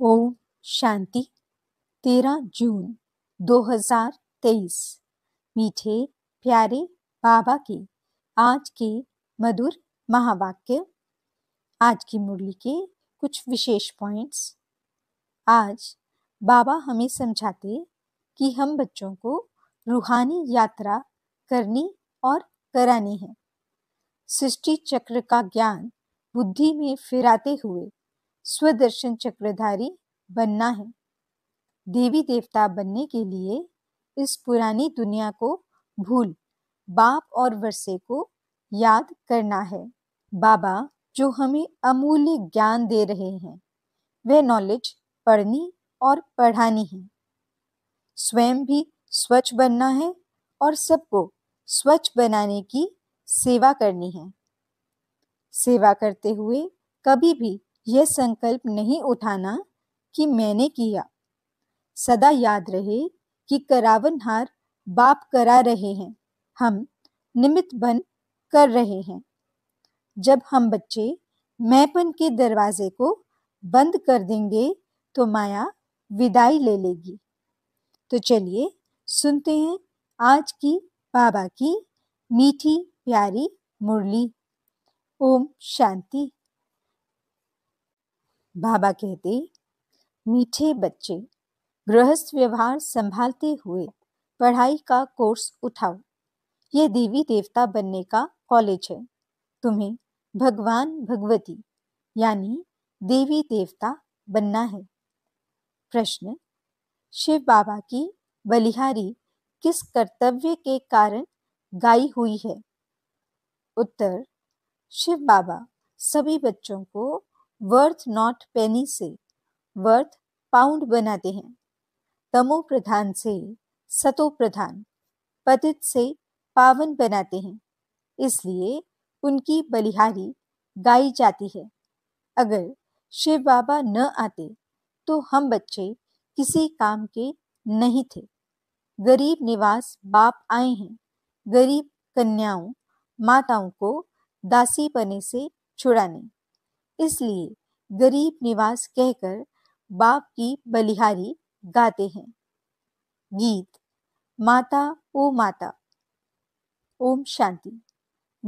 ओम शांति तेरह जून 2023 मीठे प्यारे बाबा के आज के मधुर महावाक्य आज की मुरली के कुछ विशेष पॉइंट्स आज बाबा हमें समझाते कि हम बच्चों को रूहानी यात्रा करनी और करानी है सृष्टि चक्र का ज्ञान बुद्धि में फिराते हुए स्वदर्शन चक्रधारी बनना है देवी देवता बनने के लिए इस पुरानी दुनिया को भूल बाप और वर्षे को याद करना है बाबा जो हमें अमूल्य ज्ञान दे रहे हैं वह नॉलेज पढ़नी और पढ़ानी है स्वयं भी स्वच्छ बनना है और सबको स्वच्छ बनाने की सेवा करनी है सेवा करते हुए कभी भी यह संकल्प नहीं उठाना कि मैंने किया सदा याद रहे कि करावन हार बाप करा रहे हैं हम निमित्त बन कर रहे हैं जब हम बच्चे मैपन के दरवाजे को बंद कर देंगे तो माया विदाई ले लेगी तो चलिए सुनते हैं आज की बाबा की मीठी प्यारी मुरली ओम शांति बाबा कहते मीठे बच्चे गृहस्थ व्यवहार संभालते हुए पढ़ाई का कोर्स उठाओ यह देवी देवता बनने का कॉलेज है तुम्हें भगवान भगवती यानी देवी देवता बनना है प्रश्न शिव बाबा की बलिहारी किस कर्तव्य के कारण गाई हुई है उत्तर शिव बाबा सभी बच्चों को वर्थ नॉट पेनी से वर्थ पाउंड बनाते हैं तमो प्रधान से सतो प्रधान पतित से पावन बनाते हैं इसलिए उनकी बलिहारी गाई जाती है अगर शिव बाबा न आते तो हम बच्चे किसी काम के नहीं थे गरीब निवास बाप आए हैं गरीब कन्याओं माताओं को दासी पने से छुड़ाने इसलिए गरीब निवास कहकर बाप की बलिहारी गाते हैं गीत माता ओ माता ओम शांति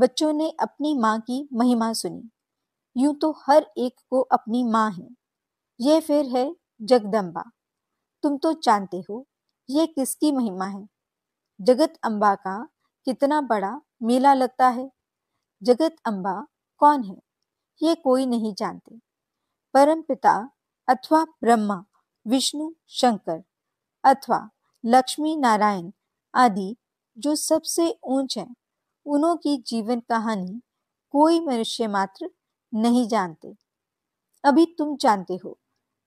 बच्चों ने अपनी माँ की महिमा सुनी यूं तो हर एक को अपनी माँ है यह फिर है जगदम्बा तुम तो जानते हो ये किसकी महिमा है जगत अम्बा का कितना बड़ा मेला लगता है जगत अम्बा कौन है ये कोई नहीं जानते परमपिता अथवा ब्रह्मा विष्णु शंकर अथवा लक्ष्मी नारायण आदि जो सबसे ऊंच हैं उन्हों की जीवन कहानी कोई मनुष्य मात्र नहीं जानते अभी तुम जानते हो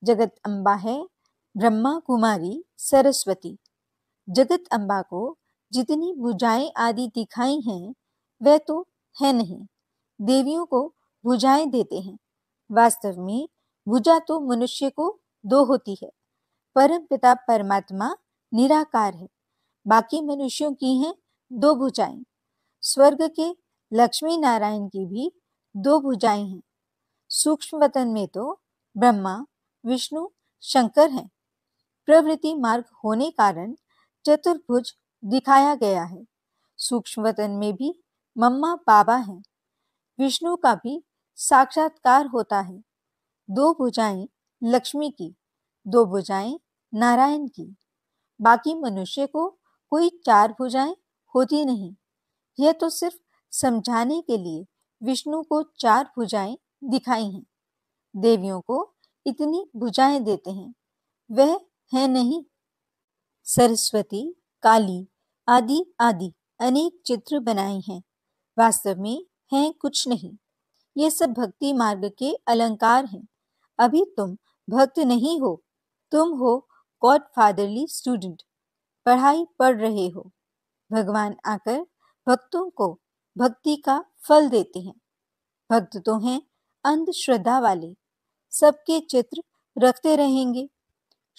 जगत अम्बा है ब्रह्मा कुमारी सरस्वती जगत अम्बा को जितनी भुजाएं आदि दिखाई हैं वह तो है नहीं देवियों को भुजाएं देते हैं वास्तव में भुजा तो मनुष्य को दो होती है परम पिता परमात्मा निराकार है बाकी मनुष्यों की हैं दो भुजाएं स्वर्ग के लक्ष्मी नारायण की भी दो भुजाएं हैं सूक्ष्म वतन में तो ब्रह्मा विष्णु शंकर हैं प्रवृत्ति मार्ग होने कारण चतुर्भुज दिखाया गया है सूक्ष्म वतन में भी मम्मा बाबा हैं विष्णु का भी साक्षात्कार होता है दो भुजाएं लक्ष्मी की दो भुजाएं नारायण की बाकी मनुष्य को कोई चार भुजाएं होती नहीं यह तो सिर्फ समझाने के लिए विष्णु को चार भुजाएं दिखाई हैं देवियों को इतनी भुजाएं देते हैं वह है नहीं सरस्वती काली आदि आदि अनेक चित्र बनाए हैं वास्तव में हैं कुछ नहीं ये सब भक्ति मार्ग के अलंकार हैं अभी तुम भक्त नहीं हो तुम हो गॉड फादरली स्टूडेंट पढ़ाई पढ़ रहे हो भगवान आकर भक्तों को भक्ति का फल देते हैं भक्त तो हैं अंधश्रद्धा वाले सबके चित्र रखते रहेंगे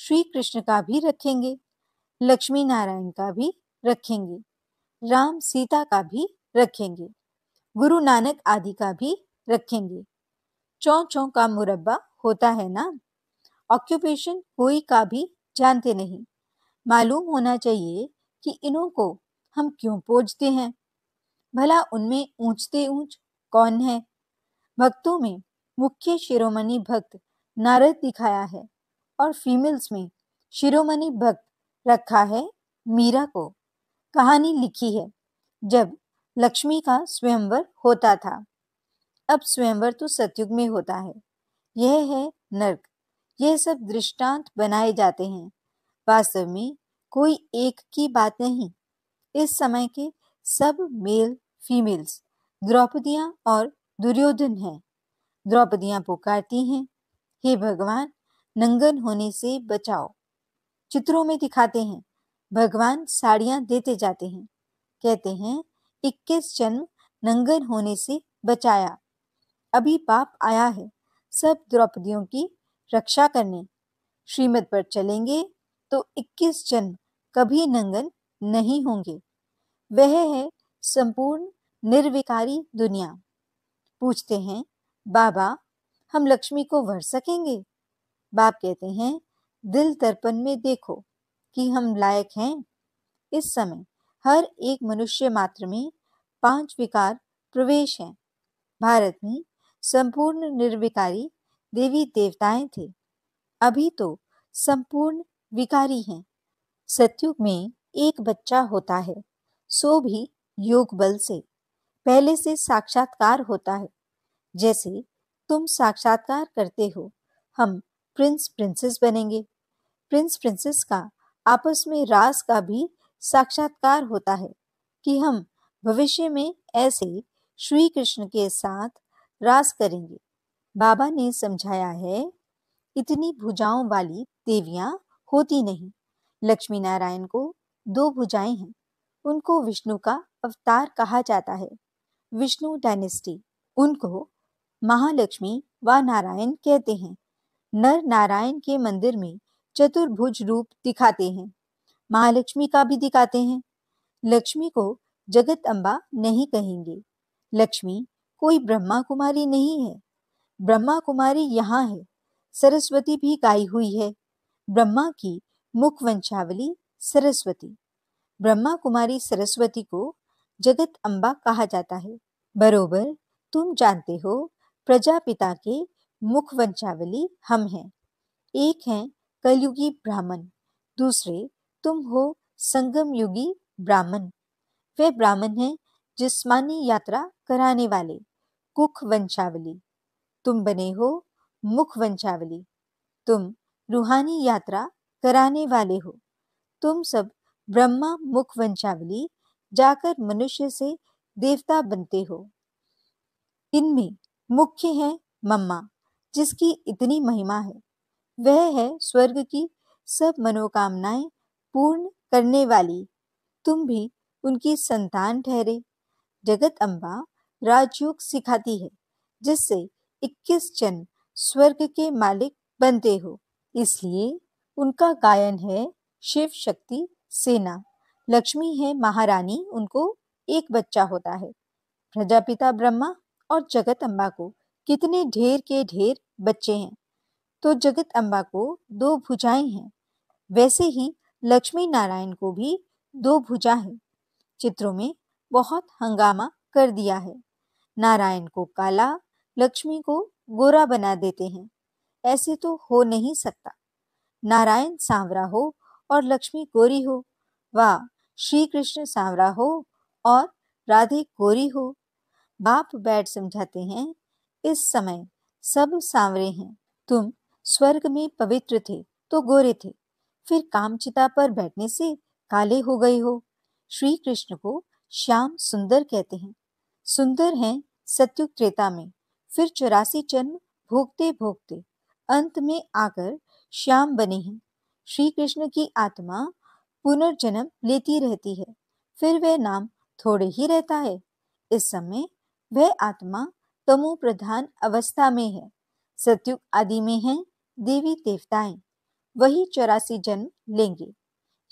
श्री कृष्ण का भी रखेंगे लक्ष्मी नारायण का भी रखेंगे राम सीता का भी रखेंगे गुरु नानक आदि का भी रखेंगे चौं चौं का मुरब्बा होता है ना ऑक्यूपेशन कोई का भी जानते नहीं मालूम होना चाहिए कि इन्हों को हम क्यों पूजते हैं भला उनमें ऊंचते ऊंच कौन है भक्तों में मुख्य शिरोमणि भक्त नारद दिखाया है और फीमेल्स में शिरोमणि भक्त रखा है मीरा को कहानी लिखी है जब लक्ष्मी का स्वयंवर होता था अब स्वयंवर तो सतयुग में होता है यह है नर्क यह सब दृष्टांत बनाए जाते हैं वास्तव में कोई एक की बात नहीं इस समय के सब मेल फीमेल्स द्रौपदियाँ और दुर्योधन हैं द्रौपदियाँ पुकारती हैं हे भगवान नंगन होने से बचाओ चित्रों में दिखाते हैं भगवान साड़ियाँ देते जाते हैं कहते हैं इक्कीस जन्म नंगन होने से बचाया अभी पाप आया है सब द्रौपदियों की रक्षा करने श्रीमद पर चलेंगे तो 21 जन्म कभी नंगन नहीं होंगे वह है संपूर्ण निर्विकारी दुनिया पूछते हैं बाबा हम लक्ष्मी को भर सकेंगे बाप कहते हैं दिल तर्पण में देखो कि हम लायक हैं इस समय हर एक मनुष्य मात्र में पांच विकार प्रवेश हैं भारत में संपूर्ण निर्विकारी देवी देवताएं थे अभी तो संपूर्ण विकारी हैं सत्युग में एक बच्चा होता है सो भी योग बल से पहले से साक्षात्कार होता है जैसे तुम साक्षात्कार करते हो हम प्रिंस प्रिंसेस बनेंगे प्रिंस प्रिंसेस का आपस में रास का भी साक्षात्कार होता है कि हम भविष्य में ऐसे श्री कृष्ण के साथ रास करेंगे बाबा ने समझाया है इतनी भुजाओं वाली देवियां होती नहीं लक्ष्मी नारायण को दो भुजाएं हैं उनको विष्णु का अवतार कहा जाता है विष्णु डायनेस्टी उनको महालक्ष्मी व नारायण कहते हैं नर नारायण के मंदिर में चतुर्भुज रूप दिखाते हैं महालक्ष्मी का भी दिखाते हैं लक्ष्मी को जगत अम्बा नहीं कहेंगे लक्ष्मी कोई ब्रह्मा कुमारी नहीं है ब्रह्मा कुमारी यहाँ है सरस्वती भी गाई हुई है ब्रह्मा की मुख वंशावली सरस्वती ब्रह्मा कुमारी सरस्वती को जगत अम्बा कहा जाता है बरोबर तुम जानते हो प्रजापिता के मुख वंशावली हम हैं एक हैं कलयुगी ब्राह्मण दूसरे तुम हो संगम युगी ब्राह्मण वे ब्राह्मण हैं जिस्मानी यात्रा कराने वाले कुख वंशावली तुम बने हो मुख वंशावली तुम रूहानी यात्रा कराने वाले हो तुम सब ब्रह्मा मुख वंशावली जाकर मनुष्य से देवता बनते हो इनमें मुख्य है मम्मा जिसकी इतनी महिमा है वह है स्वर्ग की सब मनोकामनाएं पूर्ण करने वाली तुम भी उनकी संतान ठहरे जगत अम्बा राजयोग सिखाती है जिससे 21 जन स्वर्ग के मालिक बनते हो इसलिए उनका गायन है शिव शक्ति सेना लक्ष्मी है महारानी उनको एक बच्चा होता है प्रजापिता ब्रह्मा और जगत अम्बा को कितने ढेर के ढेर बच्चे हैं तो जगत अम्बा को दो भुजाएं हैं वैसे ही लक्ष्मी नारायण को भी दो भुजा है चित्रों में बहुत हंगामा कर दिया है नारायण को काला लक्ष्मी को गोरा बना देते हैं ऐसे तो हो नहीं सकता नारायण सांवरा हो और लक्ष्मी गोरी हो व श्री कृष्ण सांवरा हो और राधे गोरी हो बाप बैठ समझाते हैं इस समय सब सांवरे हैं तुम स्वर्ग में पवित्र थे तो गोरे थे फिर कामचिता पर बैठने से काले हो गए हो श्री कृष्ण को श्याम सुंदर कहते हैं सुंदर हैं सत्युग त्रेता में फिर चौरासी जन्म भोगते भोगते अंत में आकर श्याम बने हैं श्री कृष्ण की आत्मा पुनर्जन्म लेती रहती है फिर वह नाम थोड़े ही रहता है इस समय वह आत्मा तमो प्रधान अवस्था में है सत्युग आदि में है देवी देवताएं वही चौरासी जन्म लेंगे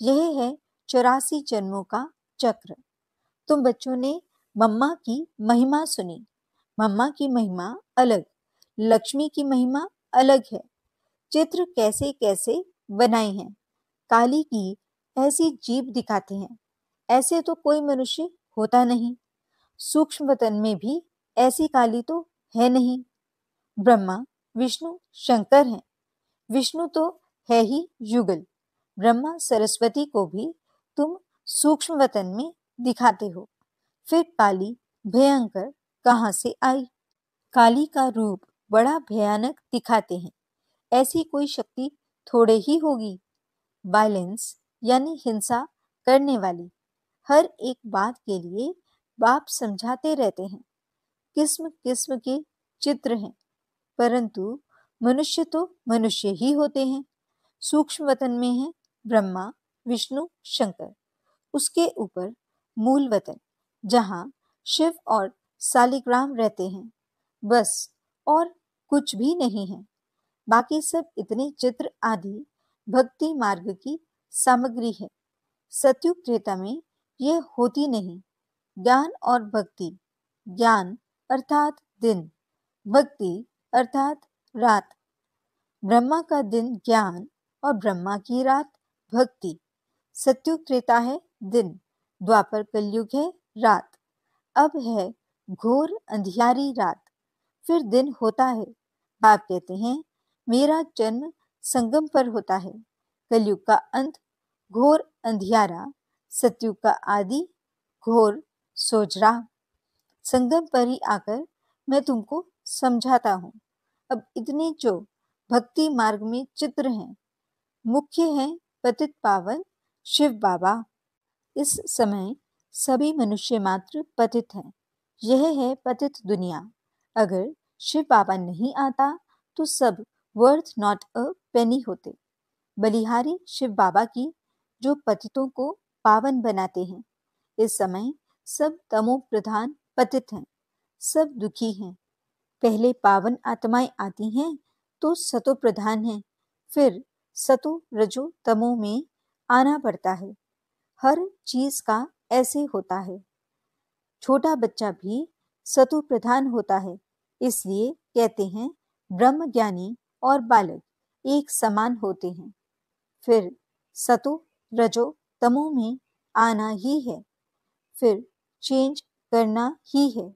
यह है चौरासी जन्मों का चक्र तुम बच्चों ने मम्मा की महिमा सुनी मम्मा की महिमा अलग लक्ष्मी की महिमा अलग है चित्र कैसे कैसे बनाए हैं काली की ऐसी जीप दिखाते हैं ऐसे तो कोई मनुष्य होता नहीं सूक्ष्म वतन में भी ऐसी काली तो है नहीं ब्रह्मा विष्णु शंकर हैं विष्णु तो है ही युगल ब्रह्मा सरस्वती को भी तुम सूक्ष्म वतन में दिखाते हो फिर काली भयंकर कहाँ से आई काली का रूप बड़ा भयानक दिखाते हैं ऐसी कोई शक्ति थोड़े ही होगी वायलेंस यानी हिंसा करने वाली हर एक बात के लिए बाप समझाते रहते हैं किस्म किस्म के चित्र हैं परंतु मनुष्य तो मनुष्य ही होते हैं सूक्ष्म वतन में है ब्रह्मा विष्णु शंकर उसके ऊपर मूल वतन जहाँ शिव और सालिग्राम रहते हैं बस और कुछ भी नहीं है बाकी सब इतने चित्र आदि भक्ति मार्ग की सामग्री है सतयुग त्रेता में यह होती नहीं ज्ञान और भक्ति ज्ञान अर्थात दिन भक्ति अर्थात रात ब्रह्मा का दिन ज्ञान और ब्रह्मा की रात भक्ति सत्युग त्रेता है दिन द्वापर कलयुग है रात अब है घोर अंधियारी रात फिर दिन होता है बाप कहते हैं मेरा जन्म संगम पर होता है कलयुग का अंत घोर अंधियारा सतयुग का आदि घोर सोजरा संगम पर ही आकर मैं तुमको समझाता हूँ अब इतने जो भक्ति मार्ग में चित्र हैं मुख्य हैं पतित पावन शिव बाबा इस समय सभी मनुष्य मात्र पतित हैं यह है पतित दुनिया अगर शिव बाबा नहीं आता तो सब वर्थ नॉट अ पेनी होते बलिहारी शिव बाबा की जो पतितों को पावन बनाते हैं इस समय सब तमो प्रधान पतित हैं सब दुखी हैं पहले पावन आत्माएं आती हैं तो सतो प्रधान हैं फिर सतो रजो तमो में आना पड़ता है हर चीज का ऐसे होता है छोटा बच्चा भी सतु प्रधान होता है इसलिए कहते हैं ब्रह्म ज्ञानी और बालक एक समान होते हैं फिर सतु रजो तमो में आना ही है फिर चेंज करना ही है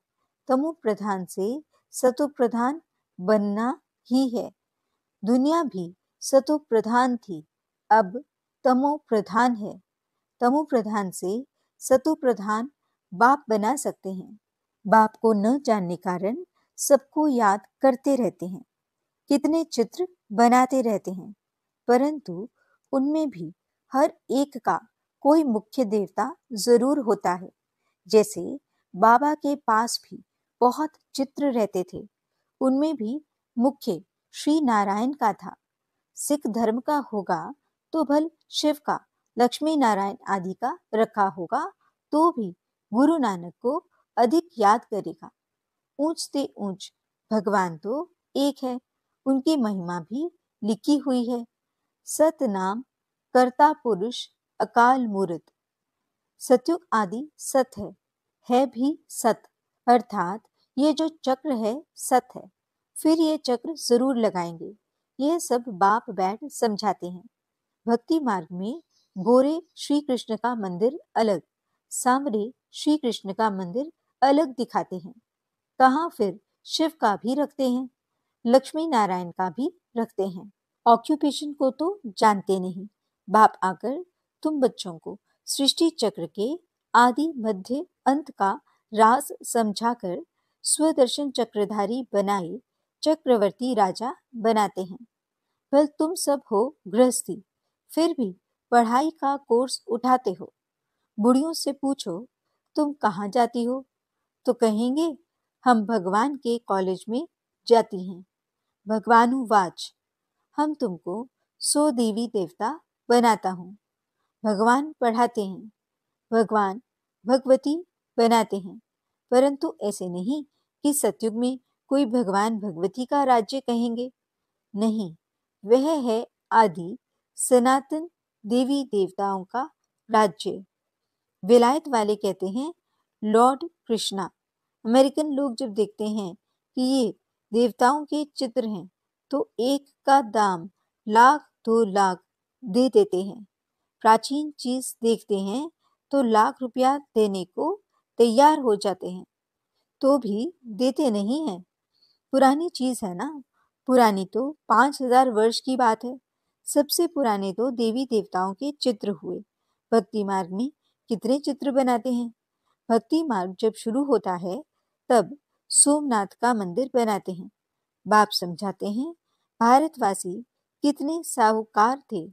तमो प्रधान से सतु प्रधान बनना ही है दुनिया भी सतु प्रधान थी अब तमो प्रधान है तमो प्रधान से सतो प्रधान बाप बना सकते हैं बाप को न जानने कारण सबको याद करते रहते हैं कितने चित्र बनाते रहते हैं परंतु उनमें भी हर एक का कोई मुख्य देवता जरूर होता है जैसे बाबा के पास भी बहुत चित्र रहते थे उनमें भी मुख्य श्री नारायण का था सिख धर्म का होगा तो भल शिव का लक्ष्मी नारायण आदि का रखा होगा तो भी गुरु नानक को अधिक याद करेगा ऊंच से ऊंच भगवान तो एक है उनकी महिमा भी लिखी हुई है सत नाम कर्ता पुरुष अकाल मूर्त सतयुग आदि सत है है भी सत अर्थात ये जो चक्र है सत है फिर ये चक्र जरूर लगाएंगे यह सब बाप बैठ समझाते हैं भक्ति मार्ग में गोरे श्री कृष्ण का मंदिर अलग सांवरे श्री कृष्ण का मंदिर अलग दिखाते हैं कहा फिर शिव का भी रखते हैं लक्ष्मी नारायण का भी रखते हैं ऑक्यूपेशन को तो जानते नहीं बाप आकर तुम बच्चों को सृष्टि चक्र के आदि मध्य अंत का राज समझाकर स्वदर्शन चक्रधारी बनाए चक्रवर्ती राजा बनाते हैं भल तुम सब हो गृहस्थी फिर भी पढ़ाई का कोर्स उठाते हो बुढ़ियों से पूछो तुम कहाँ जाती हो तो कहेंगे हम भगवान के कॉलेज में जाती हैं वाच हम तुमको सो देवी देवता बनाता हूँ भगवान पढ़ाते हैं भगवान भगवती बनाते हैं परंतु ऐसे नहीं कि सतयुग में कोई भगवान भगवती का राज्य कहेंगे नहीं वह है आदि सनातन देवी देवताओं का राज्य विलायत वाले कहते हैं लॉर्ड कृष्णा अमेरिकन लोग जब देखते हैं कि ये देवताओं के चित्र हैं तो एक का दाम लाख दो लाख दे देते हैं प्राचीन चीज देखते हैं तो लाख रुपया देने को तैयार हो जाते हैं तो भी देते नहीं हैं पुरानी चीज़ है ना पुरानी तो पांच हजार वर्ष की बात है सबसे पुराने तो देवी देवताओं के चित्र हुए भक्ति मार्ग में कितने चित्र बनाते हैं भक्ति मार्ग जब शुरू होता है तब सोमनाथ का मंदिर बनाते हैं बाप समझाते हैं भारतवासी कितने साहूकार थे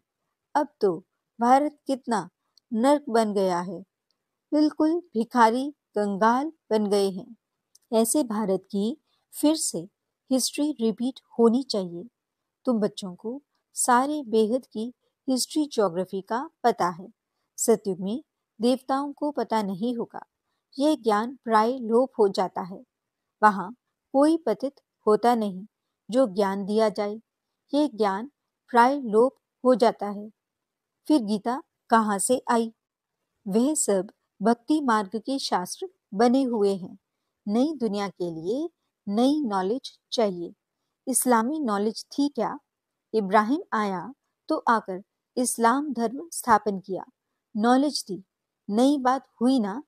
अब तो भारत कितना नर्क बन गया है बिल्कुल भिखारी कंगाल बन गए हैं ऐसे भारत की फिर से हिस्ट्री रिपीट होनी चाहिए तुम बच्चों को सारे बेहद की हिस्ट्री ज्योग्राफी का पता है सतयुग में देवताओं को पता नहीं होगा यह ज्ञान प्राय लोप हो जाता है वहाँ कोई पतित होता नहीं जो ज्ञान दिया जाए यह ज्ञान प्राय लोप हो जाता है फिर गीता कहाँ से आई वह सब भक्ति मार्ग के शास्त्र बने हुए हैं नई दुनिया के लिए नई नॉलेज चाहिए इस्लामी नॉलेज थी क्या इब्राहिम आया तो आकर इस्लाम धर्म स्थापन किया नॉलेज दी नई बात हुई ना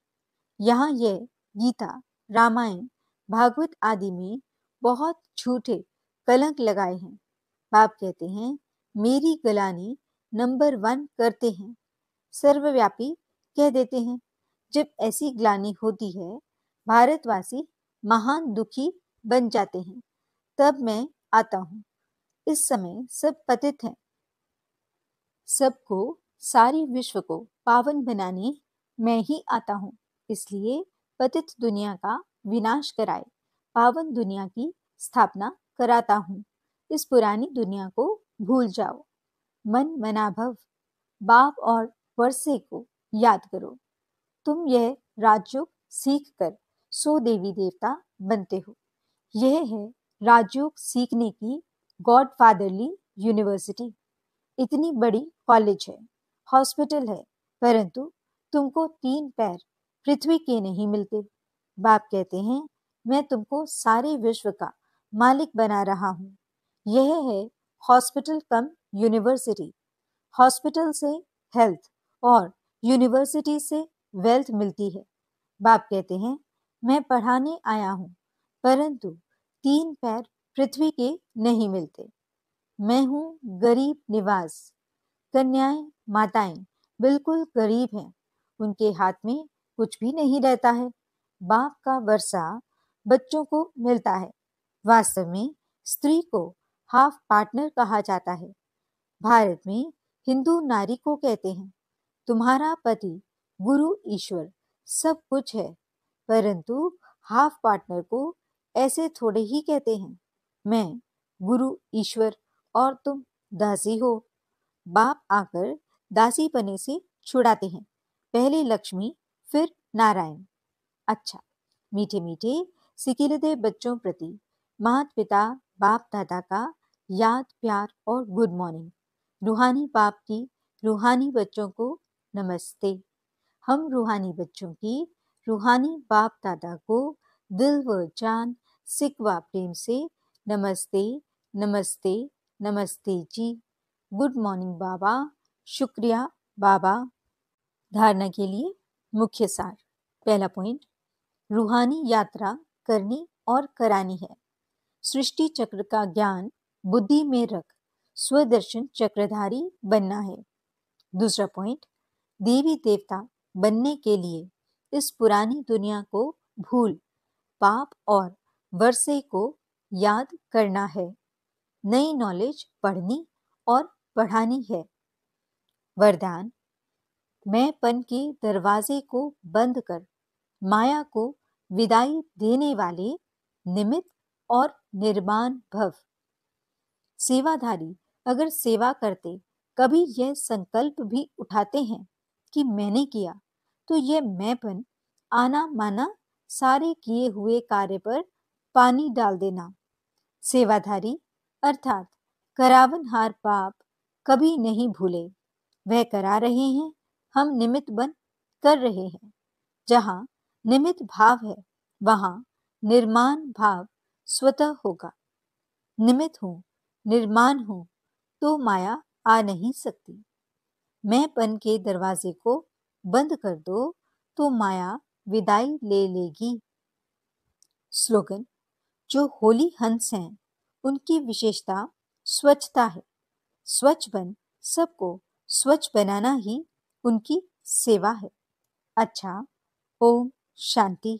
यहाँ यह गीता रामायण भागवत आदि में बहुत झूठे कलंक लगाए हैं बाप कहते हैं मेरी गलानी नंबर वन करते हैं सर्वव्यापी कह देते हैं जब ऐसी ग्लानी होती है भारतवासी महान दुखी बन जाते हैं तब मैं आता हूँ इस समय सब पतित हैं सबको सारे विश्व को पावन बनाने मैं ही आता हूँ इसलिए पतित दुनिया का विनाश कराए पावन दुनिया की स्थापना कराता हूँ इस पुरानी दुनिया को भूल जाओ मन मनाभव बाप और वर्षे को याद करो तुम यह राजयोग सीख कर सो देवी देवता बनते हो यह है राजयोग सीखने की गॉड फादरली यूनिवर्सिटी इतनी बड़ी कॉलेज है हॉस्पिटल है परंतु तुमको तीन पैर पृथ्वी के नहीं मिलते बाप कहते हैं मैं तुमको सारे विश्व का मालिक बना रहा हूँ यह है हॉस्पिटल कम यूनिवर्सिटी हॉस्पिटल से हेल्थ और यूनिवर्सिटी से वेल्थ मिलती है बाप कहते हैं मैं पढ़ाने आया हूँ परंतु तीन पैर पृथ्वी के नहीं मिलते मैं हूँ गरीब निवास कन्याएं माताएं बिल्कुल गरीब हैं उनके हाथ में कुछ भी नहीं रहता है बाप का वर्षा बच्चों को मिलता है वास्तव में स्त्री को हाफ पार्टनर कहा जाता है भारत में हिंदू नारी को कहते हैं तुम्हारा पति गुरु ईश्वर सब कुछ है परंतु हाफ पार्टनर को ऐसे थोड़े ही कहते हैं मैं गुरु ईश्वर और तुम दासी हो बाप आकर दासी पने से छुड़ाते हैं पहले लक्ष्मी फिर नारायण अच्छा मीठे मीठे सिकिलदे बच्चों प्रति मात पिता बाप दादा का याद प्यार और गुड मॉर्निंग रूहानी बाप की रूहानी बच्चों को नमस्ते हम रूहानी बच्चों की रूहानी बाप दादा को दिल व जान सिकवा प्रेम से नमस्ते नमस्ते नमस्ते जी गुड मॉर्निंग बाबा शुक्रिया बाबा धारणा के लिए मुख्य सार पहला पॉइंट रूहानी यात्रा करनी और करानी है सृष्टि चक्र का ज्ञान बुद्धि में रख स्वदर्शन चक्रधारी बनना है दूसरा पॉइंट देवी देवता बनने के लिए इस पुरानी दुनिया को भूल पाप और वर्षे को याद करना है नई नॉलेज पढ़नी और पढ़ानी है वरदान मैं पन के दरवाजे को बंद कर माया को विदाई देने वाले निमित और निर्माण भव सेवाधारी अगर सेवा करते कभी यह संकल्प भी उठाते हैं कि मैंने किया तो यह मैंपन आना माना सारे किए हुए कार्य पर पानी डाल देना सेवाधारी अर्थात करावनहार पाप कभी नहीं भूले वह करा रहे हैं हम निमित बन कर रहे हैं जहाँ निमित भाव है वहाँ निर्माण भाव स्वतः होगा निमित हो निर्माण हो तो माया आ नहीं सकती मैं पन के दरवाजे को बंद कर दो तो माया विदाई ले लेगी स्लोगन जो होली हंस हैं उनकी विशेषता स्वच्छता है स्वच्छ बन सबको स्वच्छ बनाना ही उनकी सेवा है अच्छा ओम शांति